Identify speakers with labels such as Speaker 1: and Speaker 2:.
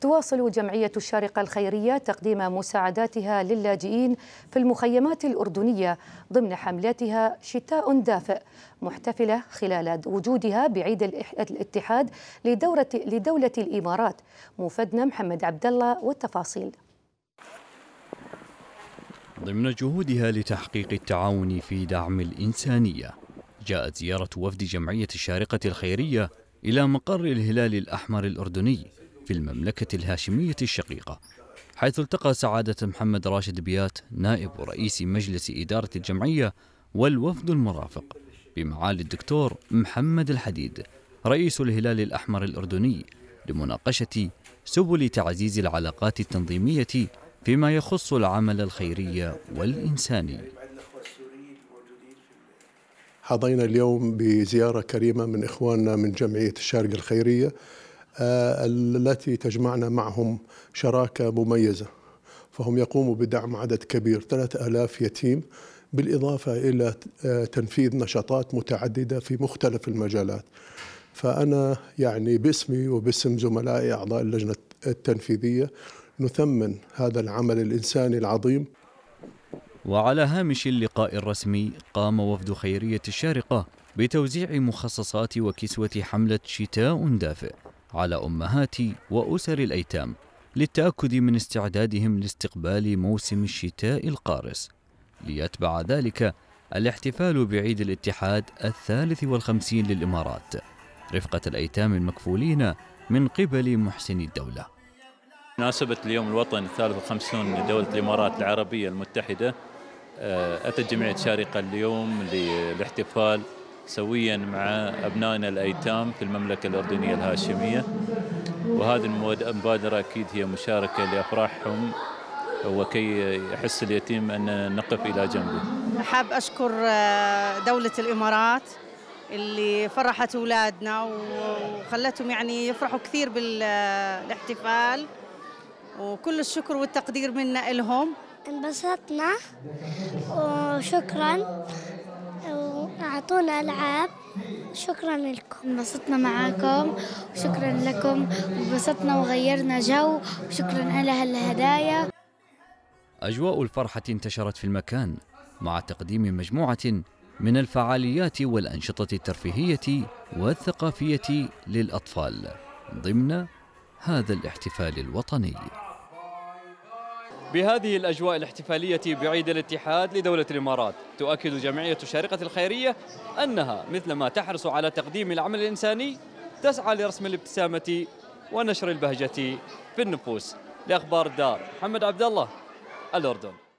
Speaker 1: تواصل جمعية الشارقة الخيرية تقديم مساعداتها للاجئين في المخيمات الأردنية ضمن حملتها شتاء دافئ محتفلة خلال وجودها بعيد الاتحاد لدورة لدولة الإمارات مفدنا محمد عبد الله والتفاصيل
Speaker 2: ضمن جهودها لتحقيق التعاون في دعم الإنسانية جاءت زيارة وفد جمعية الشارقة الخيرية إلى مقر الهلال الأحمر الأردني في المملكة الهاشمية الشقيقة حيث التقى سعادة محمد راشد بيات نائب رئيس مجلس إدارة الجمعية والوفد المرافق بمعالي الدكتور محمد الحديد رئيس الهلال الأحمر الأردني لمناقشة سبل تعزيز العلاقات التنظيمية فيما يخص العمل الخيري والإنساني
Speaker 1: حظينا اليوم بزيارة كريمة من إخواننا من جمعية الشارقة الخيرية آه، التي تجمعنا معهم شراكة مميزة فهم يقوموا بدعم عدد كبير 3000 يتيم بالإضافة إلى آه، تنفيذ نشاطات متعددة في مختلف المجالات فأنا يعني باسمي وباسم زملائي أعضاء اللجنة التنفيذية نثمن هذا العمل الإنساني العظيم
Speaker 2: وعلى هامش اللقاء الرسمي قام وفد خيرية الشارقة بتوزيع مخصصات وكسوة حملة شتاء دافئ على أمهات وأسر الأيتام للتأكد من استعدادهم لاستقبال موسم الشتاء القارس ليتبع ذلك الاحتفال بعيد الاتحاد الثالث والخمسين للإمارات رفقة الأيتام المكفولين من قبل محسن الدولة
Speaker 3: مناسبة اليوم الوطني الثالث والخمسون لدولة الإمارات العربية المتحدة آه، أتت جمعية شارقة اليوم للاحتفال سويا مع أبنائنا الأيتام في المملكة الأردنية الهاشمية وهذه المبادرة أكيد هي مشاركة لأفراحهم وكي يحس اليتيم أن نقف إلى جنبه حاب أشكر آه، دولة الإمارات اللي فرحت أولادنا وخلتهم يعني يفرحوا كثير بالاحتفال وكل الشكر والتقدير منا لهم انبسطنا
Speaker 2: وشكرا أعطونا ألعاب شكرا لكم انبسطنا معاكم وشكرا لكم انبسطنا وغيرنا جو وشكرا على هالهدايا أجواء الفرحة انتشرت في المكان مع تقديم مجموعة من الفعاليات والأنشطة الترفيهية والثقافية للأطفال ضمن هذا الاحتفال الوطني بهذه الأجواء الاحتفالية بعيد الاتحاد لدولة الإمارات تؤكد جمعية الشارقة الخيرية أنها مثلما تحرص على تقديم العمل الإنساني تسعى لرسم الابتسامة ونشر البهجة في النفوس لأخبار دار محمد عبد الله الأردن